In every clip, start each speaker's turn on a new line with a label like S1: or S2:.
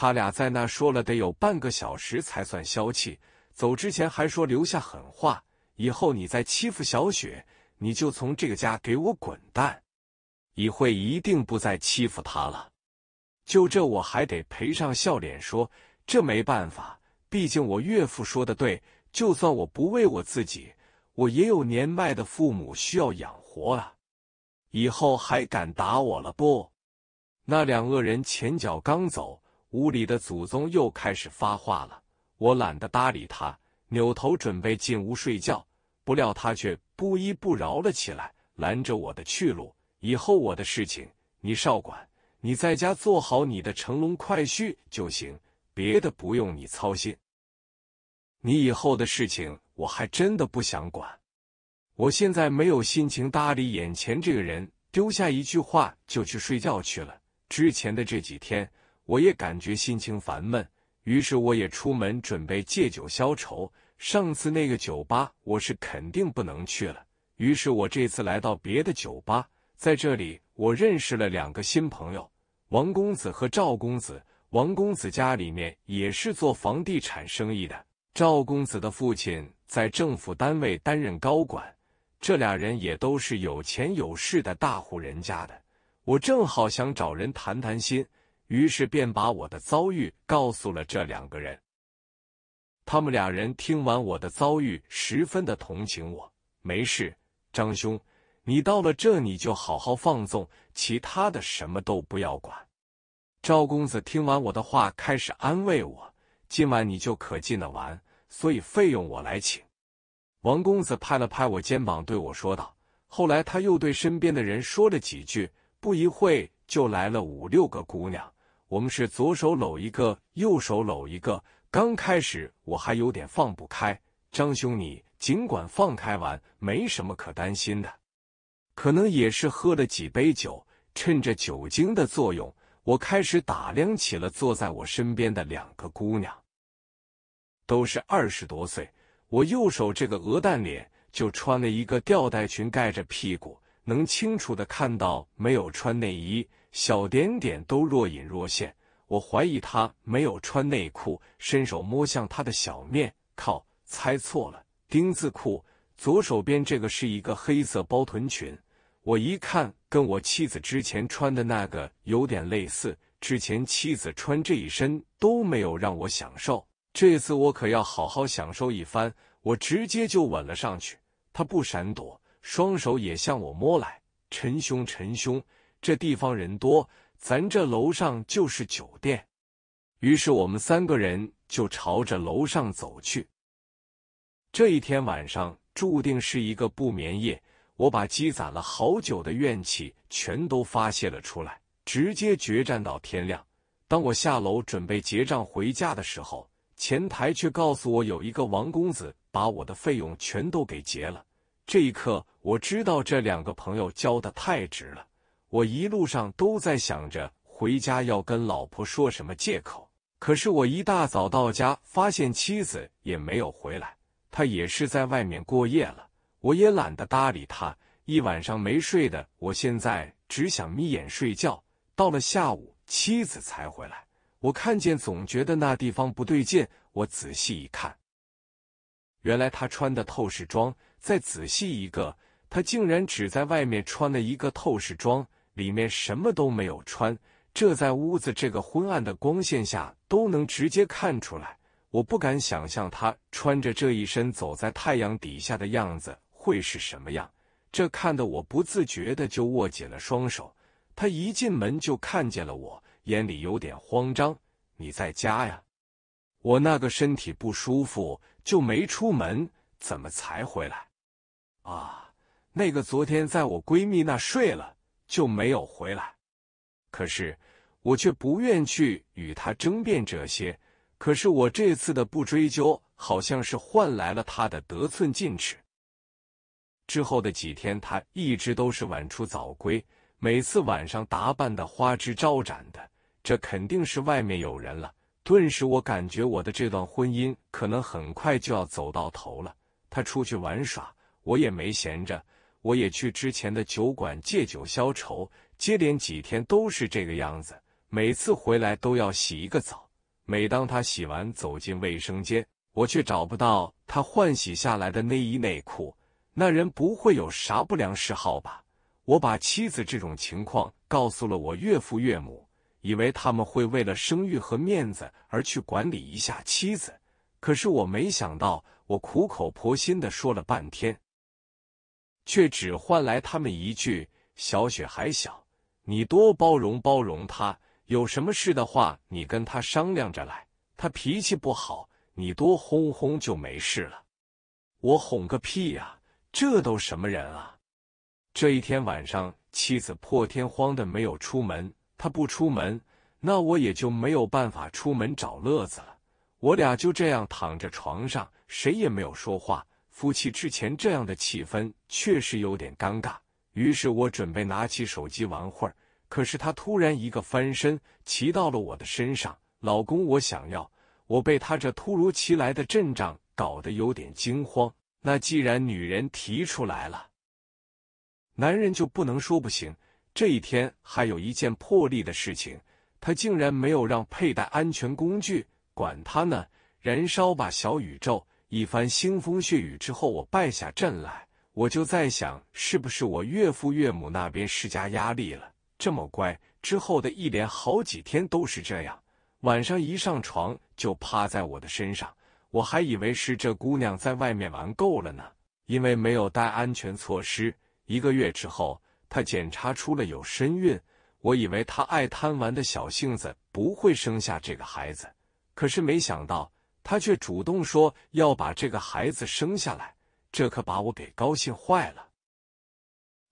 S1: 他俩在那说了得有半个小时才算消气，走之前还说留下狠话：以后你再欺负小雪，你就从这个家给我滚蛋！以慧一定不再欺负他了。就这，我还得赔上笑脸说：这没办法，毕竟我岳父说的对，就算我不为我自己，我也有年迈的父母需要养活啊。以后还敢打我了不？那两个人前脚刚走。屋里的祖宗又开始发话了，我懒得搭理他，扭头准备进屋睡觉。不料他却不依不饶了起来，拦着我的去路。以后我的事情你少管，你在家做好你的乘龙快婿就行，别的不用你操心。你以后的事情我还真的不想管，我现在没有心情搭理眼前这个人，丢下一句话就去睡觉去了。之前的这几天。我也感觉心情烦闷，于是我也出门准备借酒消愁。上次那个酒吧我是肯定不能去了，于是我这次来到别的酒吧，在这里我认识了两个新朋友，王公子和赵公子。王公子家里面也是做房地产生意的，赵公子的父亲在政府单位担任高管，这俩人也都是有钱有势的大户人家的。我正好想找人谈谈心。于是便把我的遭遇告诉了这两个人，他们俩人听完我的遭遇，十分的同情我。没事，张兄，你到了这你就好好放纵，其他的什么都不要管。赵公子听完我的话，开始安慰我，今晚你就可劲的玩，所以费用我来请。王公子拍了拍我肩膀，对我说道。后来他又对身边的人说了几句，不一会就来了五六个姑娘。我们是左手搂一个，右手搂一个。刚开始我还有点放不开，张兄你尽管放开玩，没什么可担心的。可能也是喝了几杯酒，趁着酒精的作用，我开始打量起了坐在我身边的两个姑娘。都是二十多岁，我右手这个鹅蛋脸就穿了一个吊带裙，盖着屁股，能清楚的看到没有穿内衣。小点点都若隐若现，我怀疑他没有穿内裤，伸手摸向他的小面，靠，猜错了，丁字裤。左手边这个是一个黑色包臀裙，我一看跟我妻子之前穿的那个有点类似。之前妻子穿这一身都没有让我享受，这次我可要好好享受一番。我直接就吻了上去，他不闪躲，双手也向我摸来，陈兄，陈兄，这地方人多，咱这楼上就是酒店。于是我们三个人就朝着楼上走去。这一天晚上注定是一个不眠夜，我把积攒了好久的怨气全都发泄了出来，直接决战到天亮。当我下楼准备结账回家的时候，前台却告诉我有一个王公子把我的费用全都给结了。这一刻，我知道这两个朋友交的太值了。我一路上都在想着回家要跟老婆说什么借口，可是我一大早到家，发现妻子也没有回来，她也是在外面过夜了。我也懒得搭理他，一晚上没睡的，我现在只想眯眼睡觉。到了下午，妻子才回来，我看见总觉得那地方不对劲，我仔细一看，原来他穿的透视装。再仔细一个，他竟然只在外面穿了一个透视装。里面什么都没有穿，这在屋子这个昏暗的光线下都能直接看出来。我不敢想象他穿着这一身走在太阳底下的样子会是什么样。这看得我不自觉的就握紧了双手。他一进门就看见了我，眼里有点慌张：“你在家呀？我那个身体不舒服就没出门，怎么才回来？”啊，那个昨天在我闺蜜那睡了。就没有回来，可是我却不愿去与他争辩这些。可是我这次的不追究，好像是换来了他的得寸进尺。之后的几天，他一直都是晚出早归，每次晚上打扮的花枝招展的，这肯定是外面有人了。顿时，我感觉我的这段婚姻可能很快就要走到头了。他出去玩耍，我也没闲着。我也去之前的酒馆借酒消愁，接连几天都是这个样子。每次回来都要洗一个澡，每当他洗完走进卫生间，我却找不到他换洗下来的内衣内裤。那人不会有啥不良嗜好吧？我把妻子这种情况告诉了我岳父岳母，以为他们会为了声誉和面子而去管理一下妻子，可是我没想到，我苦口婆心的说了半天。却只换来他们一句：“小雪还小，你多包容包容她。有什么事的话，你跟她商量着来。她脾气不好，你多哄哄就没事了。”我哄个屁呀！这都什么人啊！这一天晚上，妻子破天荒的没有出门。他不出门，那我也就没有办法出门找乐子了。我俩就这样躺着床上，谁也没有说话。夫妻之前这样的气氛确实有点尴尬，于是我准备拿起手机玩会儿。可是他突然一个翻身，骑到了我的身上。老公，我想要，我被他这突如其来的阵仗搞得有点惊慌。那既然女人提出来了，男人就不能说不行。这一天还有一件破例的事情，他竟然没有让佩戴安全工具，管他呢，燃烧吧，小宇宙。一番腥风血雨之后，我败下阵来。我就在想，是不是我岳父岳母那边施加压力了？这么乖，之后的一连好几天都是这样，晚上一上床就趴在我的身上。我还以为是这姑娘在外面玩够了呢，因为没有带安全措施。一个月之后，她检查出了有身孕。我以为她爱贪玩的小性子不会生下这个孩子，可是没想到。他却主动说要把这个孩子生下来，这可把我给高兴坏了。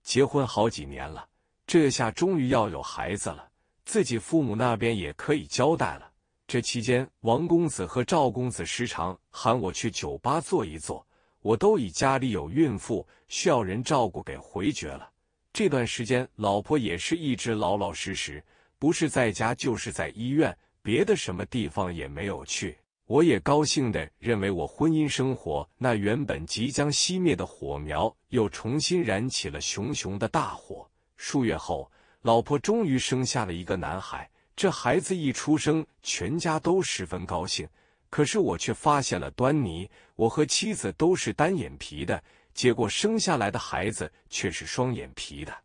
S1: 结婚好几年了，这下终于要有孩子了，自己父母那边也可以交代了。这期间，王公子和赵公子时常喊我去酒吧坐一坐，我都以家里有孕妇需要人照顾给回绝了。这段时间，老婆也是一直老老实实，不是在家就是在医院，别的什么地方也没有去。我也高兴的认为，我婚姻生活那原本即将熄灭的火苗又重新燃起了熊熊的大火。数月后，老婆终于生下了一个男孩。这孩子一出生，全家都十分高兴。可是我却发现了端倪：我和妻子都是单眼皮的，结果生下来的孩子却是双眼皮的。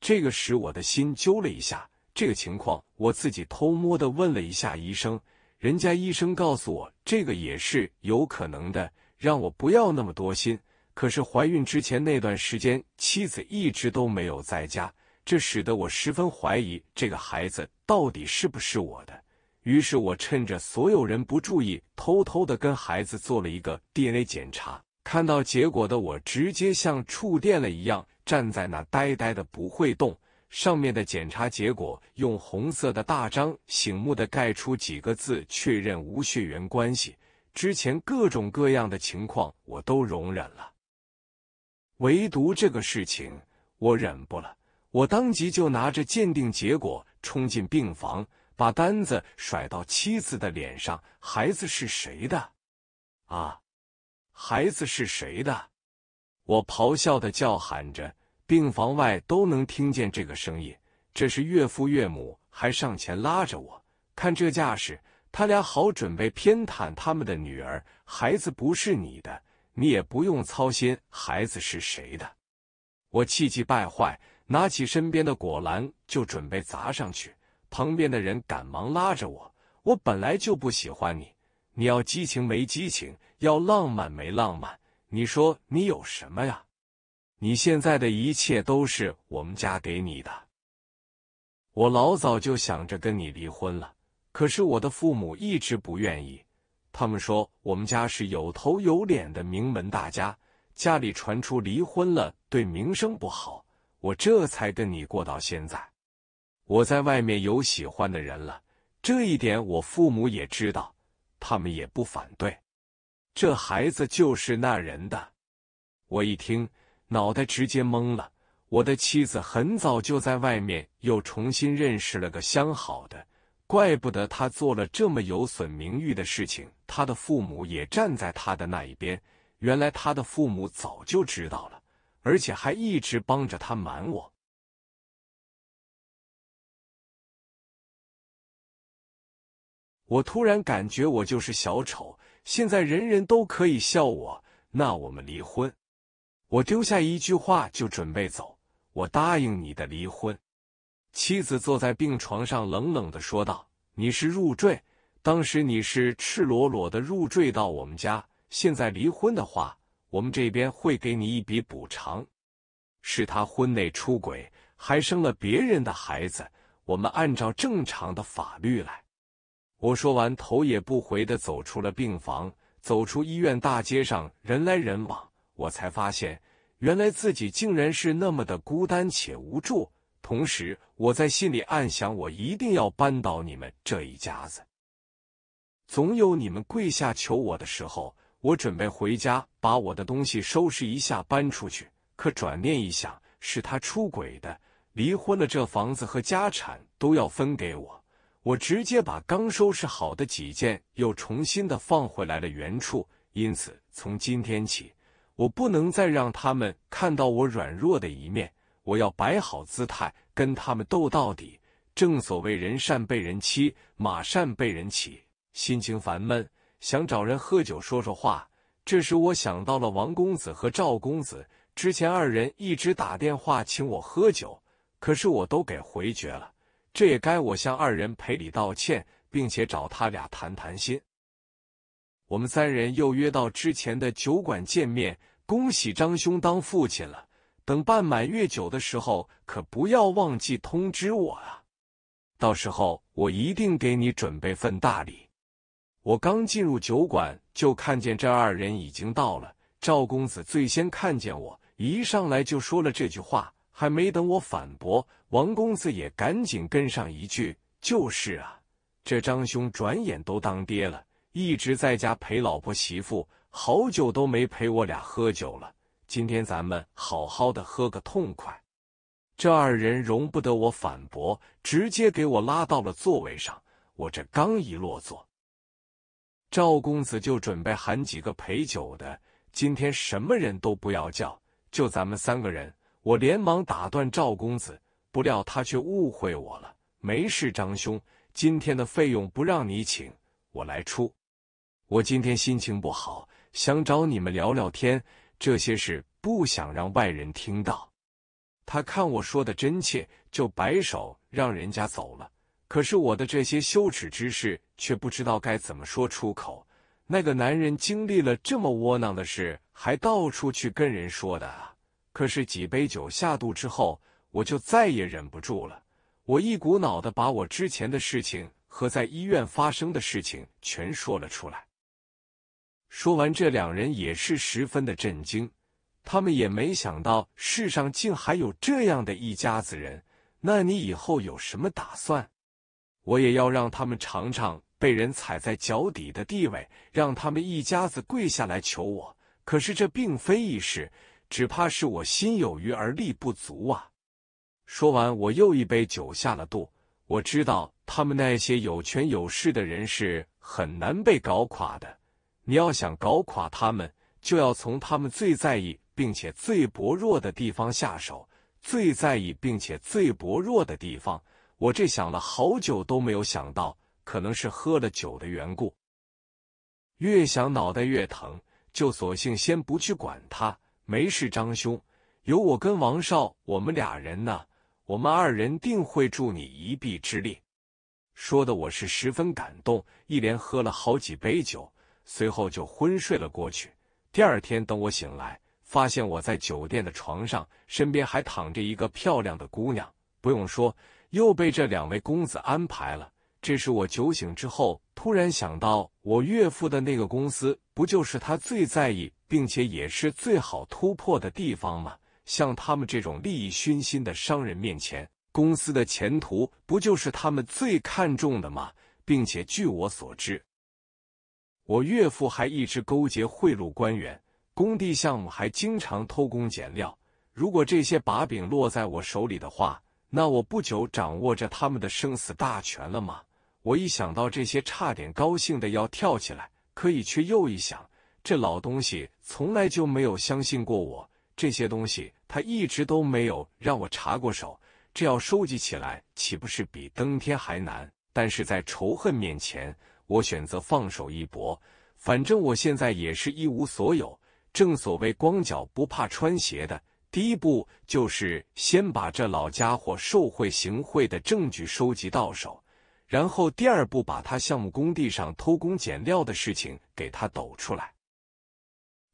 S1: 这个使我的心揪了一下。这个情况，我自己偷摸的问了一下医生。人家医生告诉我，这个也是有可能的，让我不要那么多心。可是怀孕之前那段时间，妻子一直都没有在家，这使得我十分怀疑这个孩子到底是不是我的。于是我趁着所有人不注意，偷偷的跟孩子做了一个 DNA 检查。看到结果的我，直接像触电了一样，站在那呆呆的，不会动。上面的检查结果用红色的大章醒目的盖出几个字，确认无血缘关系。之前各种各样的情况我都容忍了，唯独这个事情我忍不了。我当即就拿着鉴定结果冲进病房，把单子甩到妻子的脸上：“孩子是谁的？啊，孩子是谁的？”我咆哮的叫喊着。病房外都能听见这个声音，这是岳父岳母还上前拉着我，看这架势，他俩好准备偏袒他们的女儿。孩子不是你的，你也不用操心孩子是谁的。我气急败坏，拿起身边的果篮就准备砸上去，旁边的人赶忙拉着我。我本来就不喜欢你，你要激情没激情，要浪漫没浪漫，你说你有什么呀？你现在的一切都是我们家给你的。我老早就想着跟你离婚了，可是我的父母一直不愿意。他们说我们家是有头有脸的名门大家，家里传出离婚了，对名声不好。我这才跟你过到现在。我在外面有喜欢的人了，这一点我父母也知道，他们也不反对。这孩子就是那人的。我一听。脑袋直接懵了。我的妻子很早就在外面又重新认识了个相好的，怪不得他做了这么有损名誉的事情。他的父母也站在他的那一边，原来他的父母早就知道了，而且还一直帮着他瞒我。我突然感觉我就是小丑，现在人人都可以笑我。那我们离婚。我丢下一句话就准备走。我答应你的离婚。妻子坐在病床上冷冷的说道：“你是入赘，当时你是赤裸裸的入赘到我们家。现在离婚的话，我们这边会给你一笔补偿。是他婚内出轨，还生了别人的孩子。我们按照正常的法律来。”我说完，头也不回的走出了病房，走出医院，大街上人来人往。我才发现，原来自己竟然是那么的孤单且无助。同时，我在心里暗想：我一定要扳倒你们这一家子，总有你们跪下求我的时候。我准备回家把我的东西收拾一下，搬出去。可转念一想，是他出轨的，离婚了，这房子和家产都要分给我。我直接把刚收拾好的几件又重新的放回来了原处。因此，从今天起。我不能再让他们看到我软弱的一面，我要摆好姿态，跟他们斗到底。正所谓人善被人欺，马善被人骑。心情烦闷，想找人喝酒说说话。这时，我想到了王公子和赵公子，之前二人一直打电话请我喝酒，可是我都给回绝了。这也该我向二人赔礼道歉，并且找他俩谈谈心。我们三人又约到之前的酒馆见面。恭喜张兄当父亲了，等办满月酒的时候，可不要忘记通知我啊！到时候我一定给你准备份大礼。我刚进入酒馆，就看见这二人已经到了。赵公子最先看见我，一上来就说了这句话，还没等我反驳，王公子也赶紧跟上一句：“就是啊，这张兄转眼都当爹了，一直在家陪老婆媳妇。”好久都没陪我俩喝酒了，今天咱们好好的喝个痛快。这二人容不得我反驳，直接给我拉到了座位上。我这刚一落座，赵公子就准备喊几个陪酒的。今天什么人都不要叫，就咱们三个人。我连忙打断赵公子，不料他却误会我了。没事，张兄，今天的费用不让你请，我来出。我今天心情不好。想找你们聊聊天，这些事不想让外人听到。他看我说的真切，就摆手让人家走了。可是我的这些羞耻之事，却不知道该怎么说出口。那个男人经历了这么窝囊的事，还到处去跟人说的可是几杯酒下肚之后，我就再也忍不住了，我一股脑的把我之前的事情和在医院发生的事情全说了出来。说完，这两人也是十分的震惊。他们也没想到世上竟还有这样的一家子人。那你以后有什么打算？我也要让他们尝尝被人踩在脚底的地位，让他们一家子跪下来求我。可是这并非易事，只怕是我心有余而力不足啊！说完，我又一杯酒下了肚。我知道，他们那些有权有势的人是很难被搞垮的。你要想搞垮他们，就要从他们最在意并且最薄弱的地方下手。最在意并且最薄弱的地方，我这想了好久都没有想到，可能是喝了酒的缘故。越想脑袋越疼，就索性先不去管他，没事。张兄，有我跟王少，我们俩人呢，我们二人定会助你一臂之力。说的我是十分感动，一连喝了好几杯酒。随后就昏睡了过去。第二天，等我醒来，发现我在酒店的床上，身边还躺着一个漂亮的姑娘。不用说，又被这两位公子安排了。这是我酒醒之后突然想到，我岳父的那个公司，不就是他最在意，并且也是最好突破的地方吗？像他们这种利益熏心的商人面前，公司的前途不就是他们最看重的吗？并且据我所知。我岳父还一直勾结贿赂官员，工地项目还经常偷工减料。如果这些把柄落在我手里的话，那我不久掌握着他们的生死大权了吗？我一想到这些，差点高兴的要跳起来。可以，却又一想，这老东西从来就没有相信过我，这些东西他一直都没有让我查过手，这要收集起来，岂不是比登天还难？但是在仇恨面前。我选择放手一搏，反正我现在也是一无所有。正所谓光脚不怕穿鞋的，第一步就是先把这老家伙受贿行贿的证据收集到手，然后第二步把他项目工地上偷工减料的事情给他抖出来。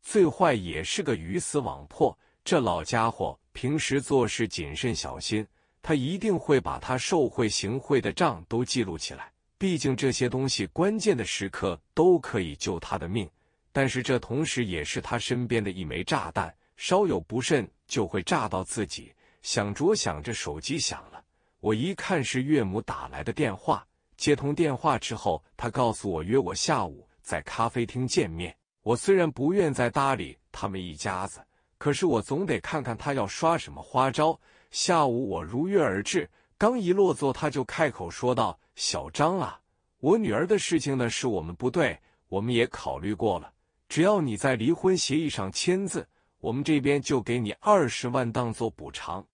S1: 最坏也是个鱼死网破。这老家伙平时做事谨慎小心，他一定会把他受贿行贿的账都记录起来。毕竟这些东西，关键的时刻都可以救他的命，但是这同时也是他身边的一枚炸弹，稍有不慎就会炸到自己。想着想着，手机响了，我一看是岳母打来的电话，接通电话之后，她告诉我约我下午在咖啡厅见面。我虽然不愿再搭理他们一家子，可是我总得看看他要耍什么花招。下午我如约而至。刚一落座，他就开口说道：“小张啊，我女儿的事情呢，是我们不对，我们也考虑过了，只要你在离婚协议上签字，我们这边就给你二十万当做补偿。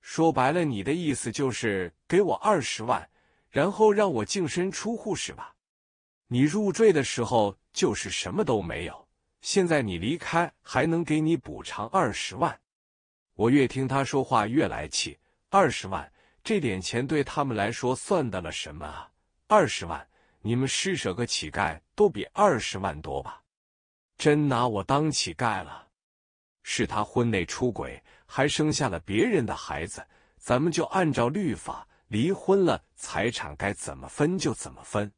S1: 说白了，你的意思就是给我二十万，然后让我净身出户是吧？你入赘的时候就是什么都没有，现在你离开还能给你补偿二十万？我越听他说话越来气。”二十万，这点钱对他们来说算得了什么啊？二十万，你们施舍个乞丐都比二十万多吧？真拿我当乞丐了？是他婚内出轨，还生下了别人的孩子，咱们就按照律法离婚了，财产该怎么分就怎么分。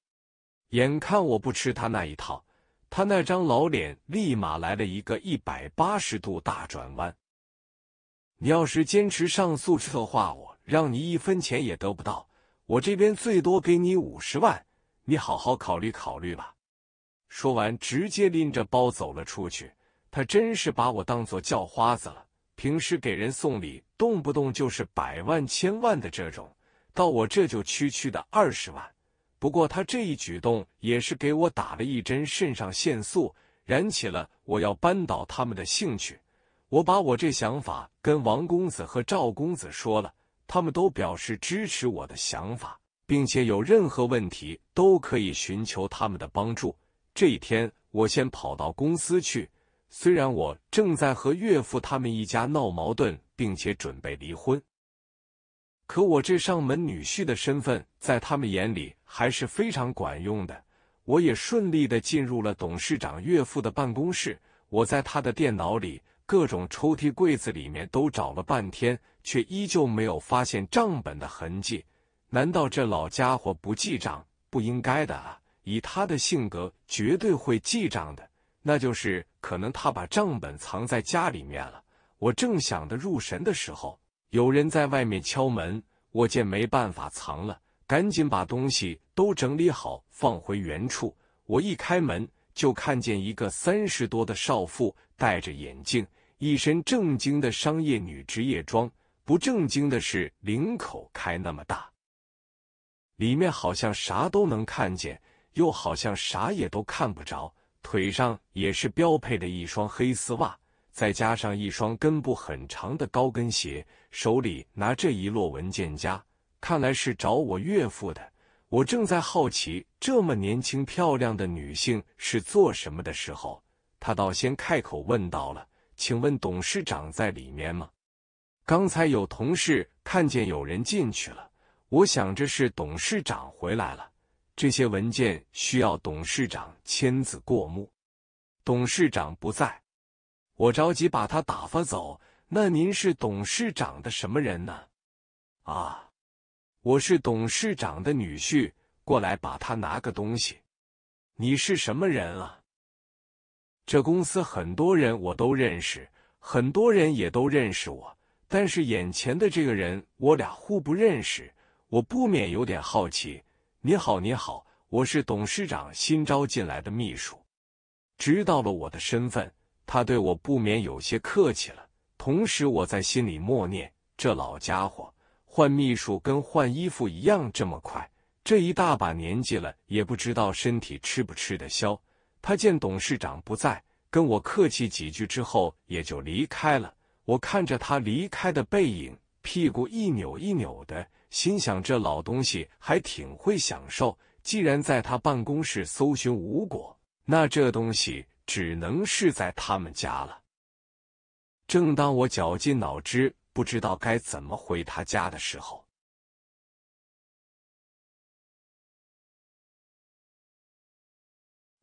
S1: 眼看我不吃他那一套，他那张老脸立马来了一个一百八十度大转弯。你要是坚持上诉策划，我让你一分钱也得不到。我这边最多给你五十万，你好好考虑考虑吧。说完，直接拎着包走了出去。他真是把我当做叫花子了，平时给人送礼，动不动就是百万千万的这种，到我这就区区的二十万。不过他这一举动也是给我打了一针肾上腺素，燃起了我要扳倒他们的兴趣。我把我这想法跟王公子和赵公子说了，他们都表示支持我的想法，并且有任何问题都可以寻求他们的帮助。这一天，我先跑到公司去，虽然我正在和岳父他们一家闹矛盾，并且准备离婚，可我这上门女婿的身份在他们眼里还是非常管用的。我也顺利的进入了董事长岳父的办公室，我在他的电脑里。各种抽屉、柜子里面都找了半天，却依旧没有发现账本的痕迹。难道这老家伙不记账？不应该的啊！以他的性格，绝对会记账的。那就是可能他把账本藏在家里面了。我正想得入神的时候，有人在外面敲门。我见没办法藏了，赶紧把东西都整理好，放回原处。我一开门，就看见一个三十多的少妇，戴着眼镜。一身正经的商业女职业装，不正经的是领口开那么大，里面好像啥都能看见，又好像啥也都看不着。腿上也是标配的一双黑丝袜，再加上一双根部很长的高跟鞋，手里拿着一摞文件夹，看来是找我岳父的。我正在好奇这么年轻漂亮的女性是做什么的时候，她倒先开口问到了。请问董事长在里面吗？刚才有同事看见有人进去了，我想这是董事长回来了。这些文件需要董事长签字过目。董事长不在，我着急把他打发走。那您是董事长的什么人呢？啊，我是董事长的女婿，过来把他拿个东西。你是什么人啊？这公司很多人我都认识，很多人也都认识我。但是眼前的这个人，我俩互不认识，我不免有点好奇。你好，你好，我是董事长新招进来的秘书。知道了我的身份，他对我不免有些客气了。同时，我在心里默念：这老家伙换秘书跟换衣服一样这么快，这一大把年纪了，也不知道身体吃不吃得消。他见董事长不在，跟我客气几句之后，也就离开了。我看着他离开的背影，屁股一扭一扭的，心想这老东西还挺会享受。既然在他办公室搜寻无果，那这东西只能是在他们家了。正当我绞尽脑汁，不知道该怎么回他家的时候，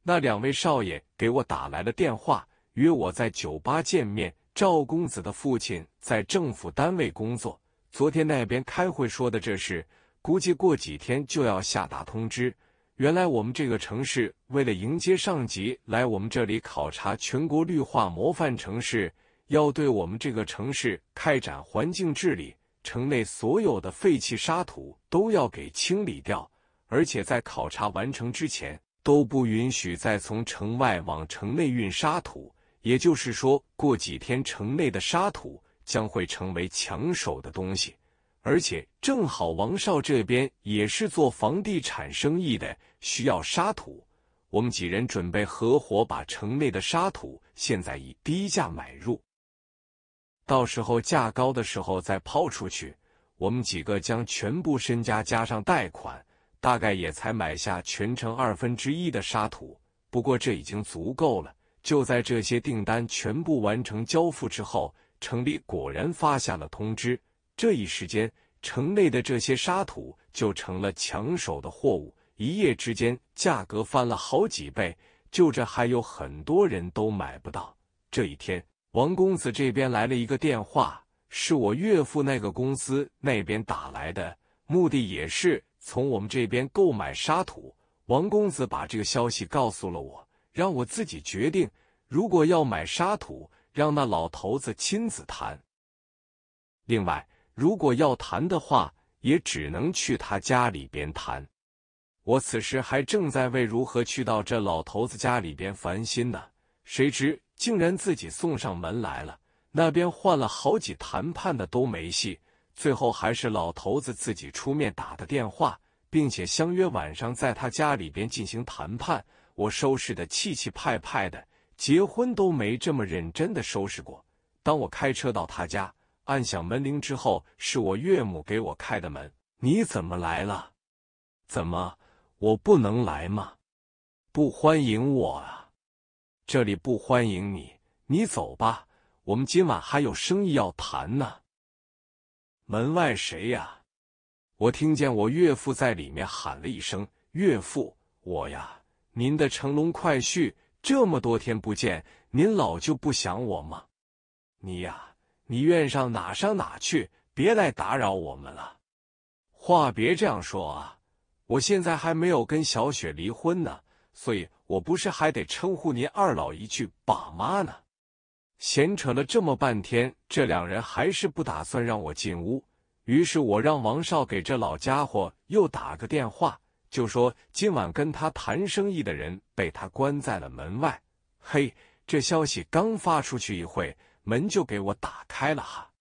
S1: 那两位少爷给我打来了电话，约我在酒吧见面。赵公子的父亲在政府单位工作，昨天那边开会说的这事，估计过几天就要下达通知。原来我们这个城市为了迎接上级来我们这里考察全国绿化模范城市，要对我们这个城市开展环境治理，城内所有的废弃沙土都要给清理掉，而且在考察完成之前。都不允许再从城外往城内运沙土，也就是说，过几天城内的沙土将会成为抢手的东西。而且正好王少这边也是做房地产生意的，需要沙土。我们几人准备合伙把城内的沙土现在以低价买入，到时候价高的时候再抛出去。我们几个将全部身家加上贷款。大概也才买下全城二分之一的沙土，不过这已经足够了。就在这些订单全部完成交付之后，城里果然发下了通知。这一时间，城内的这些沙土就成了抢手的货物，一夜之间价格翻了好几倍。就这，还有很多人都买不到。这一天，王公子这边来了一个电话，是我岳父那个公司那边打来的，目的也是。从我们这边购买沙土，王公子把这个消息告诉了我，让我自己决定。如果要买沙土，让那老头子亲自谈。另外，如果要谈的话，也只能去他家里边谈。我此时还正在为如何去到这老头子家里边烦心呢，谁知竟然自己送上门来了。那边换了好几谈判的都没戏。最后还是老头子自己出面打的电话，并且相约晚上在他家里边进行谈判。我收拾的气气派派的，结婚都没这么认真的收拾过。当我开车到他家，按响门铃之后，是我岳母给我开的门。你怎么来了？怎么，我不能来吗？不欢迎我啊？这里不欢迎你，你走吧。我们今晚还有生意要谈呢。门外谁呀？我听见我岳父在里面喊了一声：“岳父，我呀，您的乘龙快婿，这么多天不见，您老就不想我吗？你呀，你愿上哪上哪去，别来打扰我们了。话别这样说啊，我现在还没有跟小雪离婚呢，所以我不是还得称呼您二老一句爸妈呢。”闲扯了这么半天，这两人还是不打算让我进屋。于是，我让王少给这老家伙又打个电话，就说今晚跟他谈生意的人被他关在了门外。嘿，这消息刚发出去一会，门就给我打开了哈。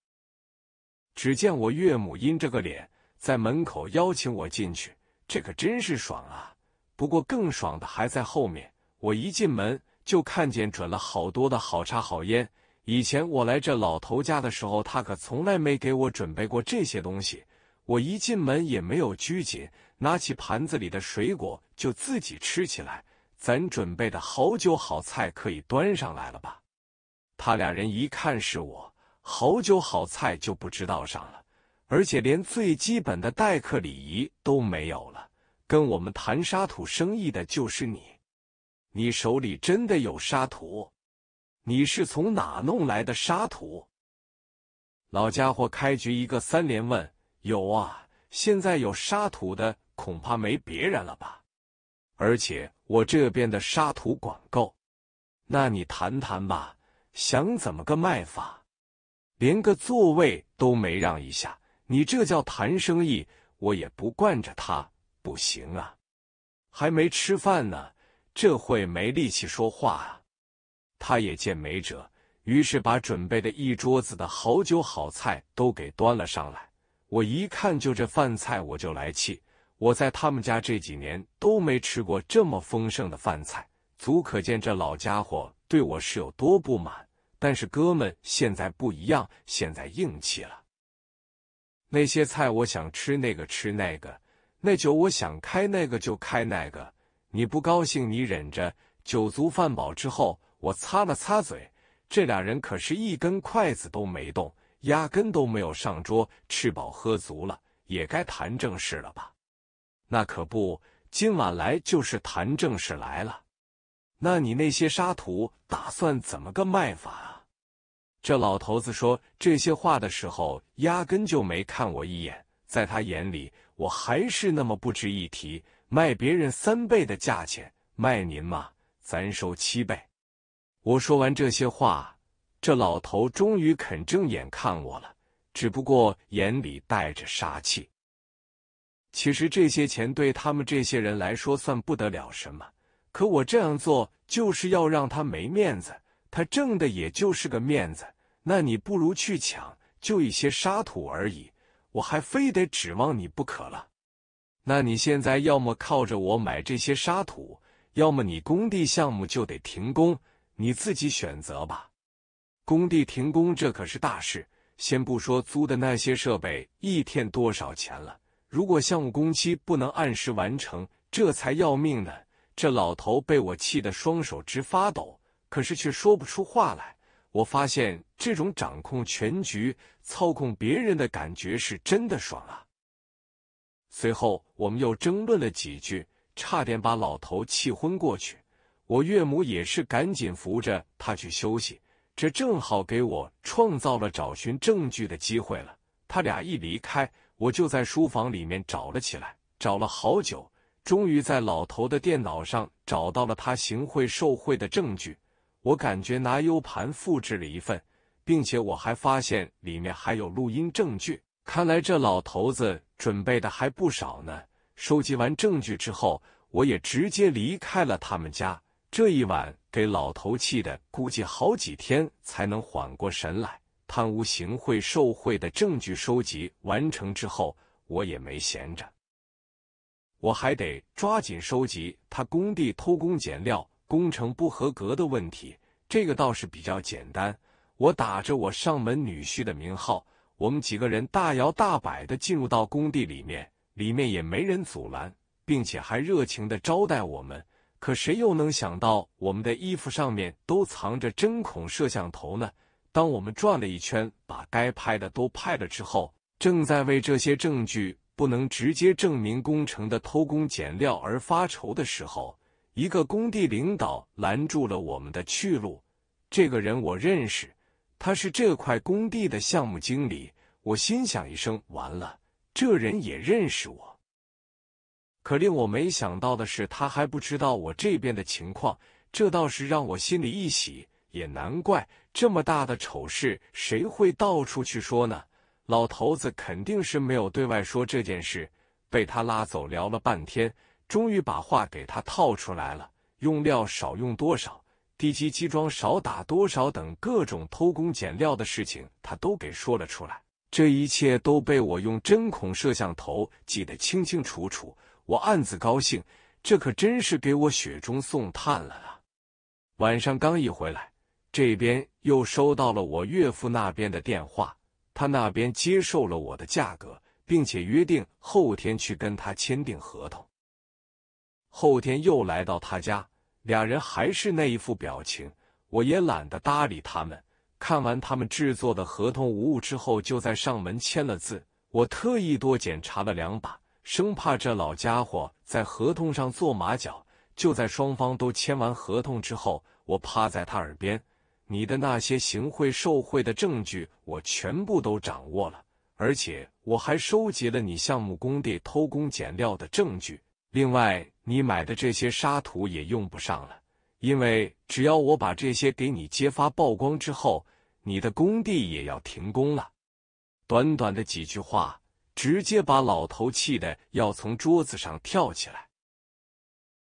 S1: 只见我岳母阴着个脸在门口邀请我进去，这可真是爽啊！不过更爽的还在后面。我一进门。就看见准了好多的好茶好烟。以前我来这老头家的时候，他可从来没给我准备过这些东西。我一进门也没有拘谨，拿起盘子里的水果就自己吃起来。咱准备的好酒好菜可以端上来了吧？他俩人一看是我，好酒好菜就不知道上了，而且连最基本的待客礼仪都没有了。跟我们谈沙土生意的就是你。你手里真的有沙土？你是从哪弄来的沙土？老家伙，开局一个三连问。有啊，现在有沙土的恐怕没别人了吧？而且我这边的沙土管够。那你谈谈吧，想怎么个卖法？连个座位都没让一下，你这叫谈生意？我也不惯着他，不行啊！还没吃饭呢。这会没力气说话啊！他也见没辙，于是把准备的一桌子的好酒好菜都给端了上来。我一看，就这饭菜，我就来气。我在他们家这几年都没吃过这么丰盛的饭菜，足可见这老家伙对我是有多不满。但是哥们，现在不一样，现在硬气了。那些菜我想吃那个吃那个，那酒我想开那个就开那个。你不高兴，你忍着。酒足饭饱之后，我擦了擦嘴。这俩人可是一根筷子都没动，压根都没有上桌。吃饱喝足了，也该谈正事了吧？那可不，今晚来就是谈正事来了。那你那些沙土打算怎么个卖法啊？这老头子说这些话的时候，压根就没看我一眼，在他眼里，我还是那么不值一提。卖别人三倍的价钱卖您嘛，咱收七倍。我说完这些话，这老头终于肯正眼看我了，只不过眼里带着杀气。其实这些钱对他们这些人来说算不得了什么，可我这样做就是要让他没面子。他挣的也就是个面子，那你不如去抢，就一些沙土而已，我还非得指望你不可了。那你现在要么靠着我买这些沙土，要么你工地项目就得停工，你自己选择吧。工地停工这可是大事，先不说租的那些设备一天多少钱了，如果项目工期不能按时完成，这才要命呢。这老头被我气得双手直发抖，可是却说不出话来。我发现这种掌控全局、操控别人的感觉是真的爽啊。随后，我们又争论了几句，差点把老头气昏过去。我岳母也是赶紧扶着他去休息。这正好给我创造了找寻证据的机会了。他俩一离开，我就在书房里面找了起来，找了好久，终于在老头的电脑上找到了他行贿受贿的证据。我感觉拿 U 盘复制了一份，并且我还发现里面还有录音证据。看来这老头子准备的还不少呢。收集完证据之后，我也直接离开了他们家。这一晚给老头气的，估计好几天才能缓过神来。贪污、行贿、受贿的证据收集完成之后，我也没闲着，我还得抓紧收集他工地偷工减料、工程不合格的问题。这个倒是比较简单，我打着我上门女婿的名号。我们几个人大摇大摆地进入到工地里面，里面也没人阻拦，并且还热情地招待我们。可谁又能想到我们的衣服上面都藏着针孔摄像头呢？当我们转了一圈，把该拍的都拍了之后，正在为这些证据不能直接证明工程的偷工减料而发愁的时候，一个工地领导拦住了我们的去路。这个人我认识，他是这块工地的项目经理。我心想一声，完了，这人也认识我。可令我没想到的是，他还不知道我这边的情况，这倒是让我心里一喜。也难怪这么大的丑事，谁会到处去说呢？老头子肯定是没有对外说这件事。被他拉走聊了半天，终于把话给他套出来了。用料少用多少，地基基桩少打多少等各种偷工减料的事情，他都给说了出来。这一切都被我用针孔摄像头记得清清楚楚，我暗自高兴，这可真是给我雪中送炭了啊！晚上刚一回来，这边又收到了我岳父那边的电话，他那边接受了我的价格，并且约定后天去跟他签订合同。后天又来到他家，俩人还是那一副表情，我也懒得搭理他们。看完他们制作的合同无误之后，就在上门签了字。我特意多检查了两把，生怕这老家伙在合同上做马脚。就在双方都签完合同之后，我趴在他耳边：“你的那些行贿受贿的证据，我全部都掌握了，而且我还收集了你项目工地偷工减料的证据。另外，你买的这些沙土也用不上了，因为只要我把这些给你揭发曝光之后。”你的工地也要停工了，短短的几句话，直接把老头气的要从桌子上跳起来。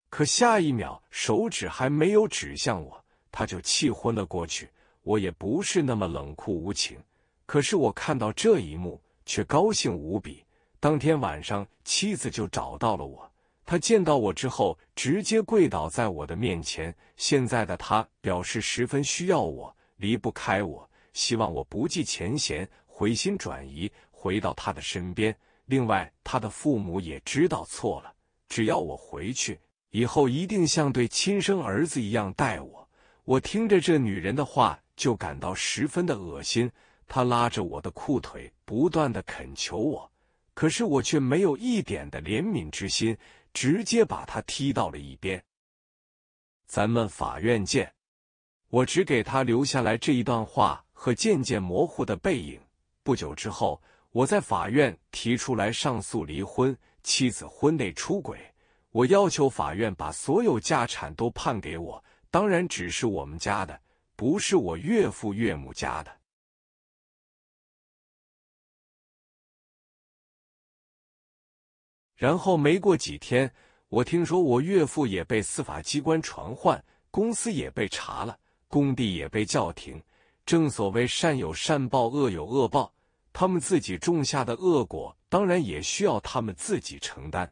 S1: 可下一秒，手指还没有指向我，他就气昏了过去。我也不是那么冷酷无情，可是我看到这一幕，却高兴无比。当天晚上，妻子就找到了我，他见到我之后，直接跪倒在我的面前。现在的他表示十分需要我，离不开我。希望我不计前嫌，回心转意，回到他的身边。另外，他的父母也知道错了，只要我回去以后，一定像对亲生儿子一样待我。我听着这女人的话，就感到十分的恶心。她拉着我的裤腿，不断的恳求我，可是我却没有一点的怜悯之心，直接把她踢到了一边。咱们法院见。我只给他留下来这一段话。和渐渐模糊的背影。不久之后，我在法院提出来上诉离婚，妻子婚内出轨，我要求法院把所有家产都判给我，当然只是我们家的，不是我岳父岳母家的。然后没过几天，我听说我岳父也被司法机关传唤，公司也被查了，工地也被叫停。正所谓善有善报，恶有恶报，他们自己种下的恶果，当然也需要他们自己承担。